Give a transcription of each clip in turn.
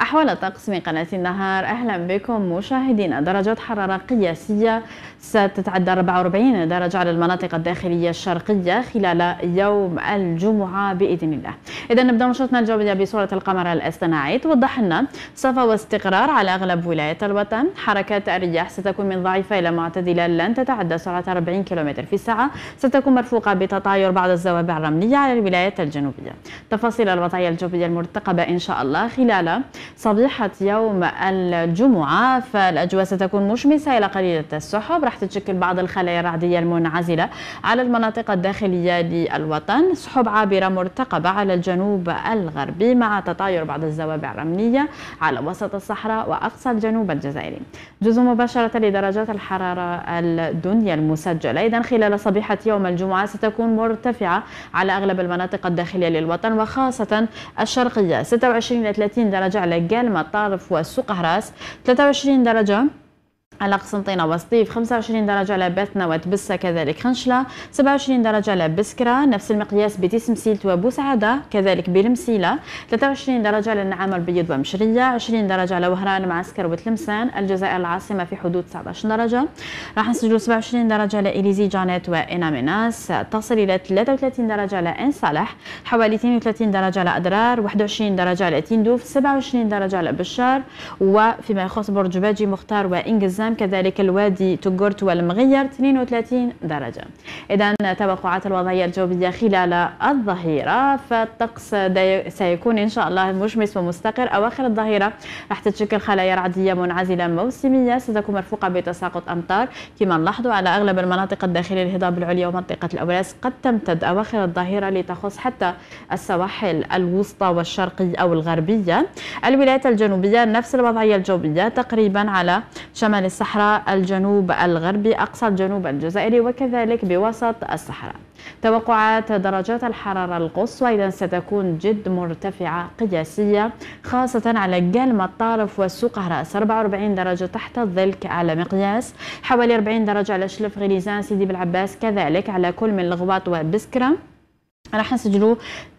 أحوال الطقس من قناة النهار أهلا بكم مشاهدين درجات حرارة قياسية ستتعدى 44 درجة على المناطق الداخلية الشرقية خلال يوم الجمعة بإذن الله إذا نبدأ نشاطنا الجوية بصورة القمر الاصطناعي توضح لنا صفا واستقرار على أغلب ولايات الوطن حركات الرياح ستكون من ضعيفة إلى معتدلة لن تتعدى سرعة 40 كم في الساعة ستكون مرفوقة بتطاير بعض الزوابع الرملية على الولايات الجنوبية تفاصيل الوضعية الجوية المرتقبة إن شاء الله خلال صبيحة يوم الجمعة فالأجواء ستكون مشمسة إلى قليلة السحب راح تتشكل بعض الخلايا الرعدية المنعزلة على المناطق الداخلية للوطن سحب عابرة مرتقبة على الجنوب الغربي مع تطاير بعض الزوابع الرملية على وسط الصحراء وأقصى الجنوب الجزائري جزء مباشرة لدرجات الحرارة الدنيا المسجلة إذا خلال صبيحة يوم الجمعة ستكون مرتفعة على أغلب المناطق الداخلية للوطن وخاصة الشرقية 26 إلى 30 درجة على ملقان مطارف وسوق هراس 23 درجة على قسنطينة وسطيف 25 درجة على نوات بسة كذلك خنشلة 27 درجة على بسكرة نفس المقياس بتسمسيلت وبوسعادة كذلك بلمسيلة 23 درجة على النعامة البيض ومشرية 20 درجة على وهران معسكر وتلمسان الجزائر العاصمة في حدود 19 درجة راح نسجلوا 27 درجة على إليزي جانيت وإناميناس تصل إلى 33 درجة على إن صالح حوالي 32 درجة على أدرار 21 درجة على تندوف 27 درجة على بشار وفيما يخص برج باجي مختار وإنجزان الشمام كذلك الوادي تجرت والمغير 32 درجة إذا توقعات الوضعية الجوية خلال الظهيرة فالطقس سيكون إن شاء الله مشمس ومستقر أواخر الظهيرة راح تتشكل خلايا رعدية منعزلة موسمية ستكون مرفوقة بتساقط أمطار كما نلاحظوا على أغلب المناطق الداخلية الهضاب العليا ومنطقة الأوراس قد تمتد أواخر الظهيرة لتخص حتى السواحل الوسطى والشرقي أو الغربية الولايات الجنوبية نفس الوضعية الجوية تقريبا على شمال الصحراء الجنوب الغربي أقصى الجنوب الجزائري وكذلك بوسط الصحراء توقعات درجات الحرارة القصوى إذا ستكون جد مرتفعة قياسية خاصة على جال الطارف والسوق هراس 44 درجة تحت الظلك على مقياس حوالي 40 درجة على شلف غليزان سيدي بالعباس كذلك على كل من الغواط وبسكرة راح نسجلوا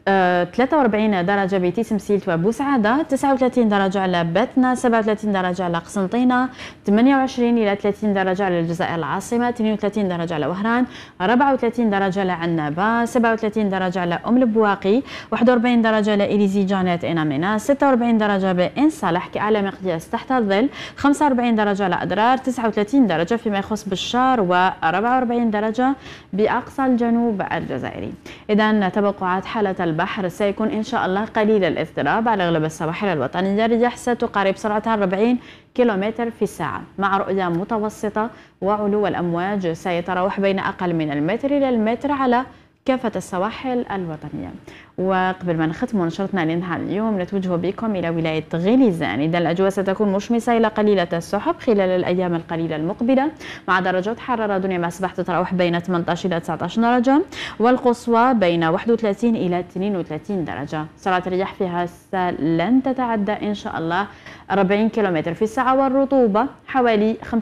43 درجة سيلت وبوسعادة 39 درجة على باتنا 37 درجة على قسنطينة 28 إلى 30 درجة على الجزائر العاصمة 32 درجة على وهران 34 درجة على عنابة 37 درجة على أم البواقي 41 درجة على إليزي جانيت إنامينا 46 درجة بإن صالح كأعلى مقياس تحت الظل 45 درجة على أضرار 39 درجة فيما يخص بالشار و44 درجة بأقصى الجنوب الجزائري إذا توقعات حالة الب البحر سيكون إن شاء الله قليل الاضطراب على أغلب السواحل الوطنية الرياح ستقارب سرعتها 40 كيلومتر في الساعة مع رؤية متوسطة وعلو الأمواج سيتراوح بين أقل من المتر إلى المتر على كافة السواحل الوطنية وقبل ما نختم نشرتنا لنهار اليوم نتوجه بكم إلى ولاية غليزان إذا الأجواء ستكون مشمسة إلى قليلة السحب خلال الأيام القليلة المقبلة مع درجات حرارة دنيا ما اصبحت تتراوح بين 18 إلى 19 درجة والقصوى بين 31 إلى 32 درجة سرعة الرياح فيها لن تتعدى إن شاء الله 40 كم في الساعة والرطوبة حوالي 50%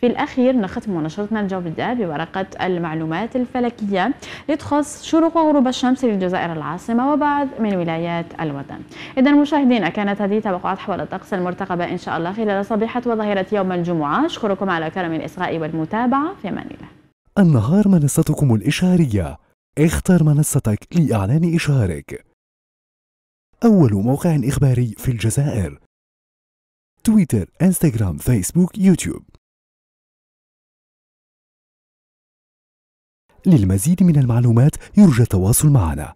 في الأخير نختم نشرتنا الجوية بورقة المعلومات الفلكية لتخص شروق وغروب الشمس الجزائر العاصمة وبعض من ولايات الوطن إذا مشاهدينا كانت هذه توقعات حول الطقس المرتقبة إن شاء الله خلال صبيحة وظهيرة يوم الجمعة أشكركم على كرم الإصغاء والمتابعة في أمان الله النهار منصتكم الإشهارية اختر منصتك لإعلان إشهارك أول موقع إخباري في الجزائر تويتر، انستغرام، فيسبوك، يوتيوب للمزيد من المعلومات يرجى التواصل معنا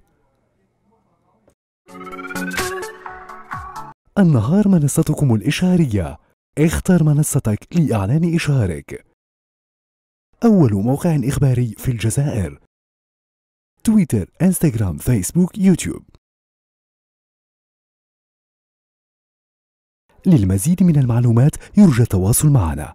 النهار منصتكم الإشهارية اختر منصتك لإعلان إشهارك أول موقع إخباري في الجزائر تويتر، إنستغرام، فيسبوك، يوتيوب للمزيد من المعلومات يرجى التواصل معنا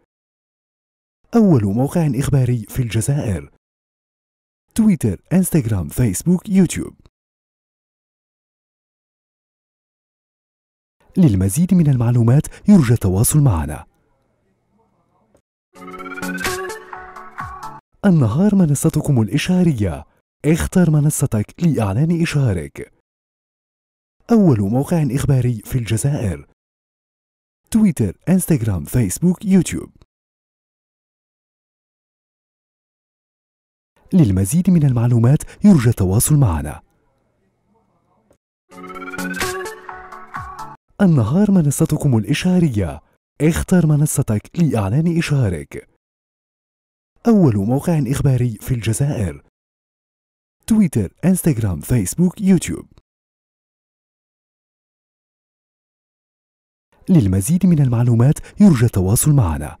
أول موقع إخباري في الجزائر تويتر، إنستغرام، فيسبوك، يوتيوب للمزيد من المعلومات يرجى التواصل معنا النهار منصتكم الإشهارية اختر منصتك لإعلان إشهارك أول موقع إخباري في الجزائر تويتر، إنستغرام، فيسبوك، يوتيوب للمزيد من المعلومات يرجى التواصل معنا النهار منصتكم الإشهارية اختر منصتك لإعلان إشهارك أول موقع إخباري في الجزائر تويتر، إنستغرام، فيسبوك، يوتيوب للمزيد من المعلومات يرجى التواصل معنا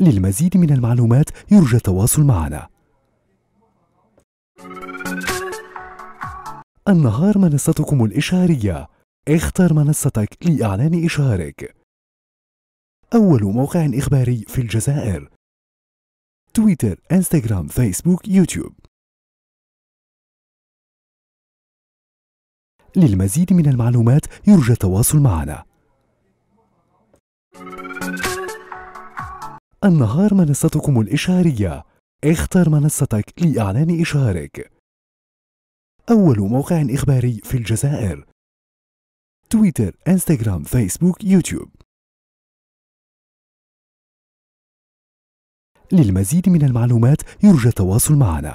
للمزيد من المعلومات يرجى التواصل معنا النهار منصتكم الإشهارية اختر منصتك لإعلان إشهارك أول موقع إخباري في الجزائر تويتر، إنستغرام، فيسبوك، يوتيوب للمزيد من المعلومات يرجى التواصل معنا النهار منصتكم الإشهارية اختر منصتك لإعلان إشهارك أول موقع إخباري في الجزائر تويتر، إنستغرام، فيسبوك، يوتيوب للمزيد من المعلومات يرجى التواصل معنا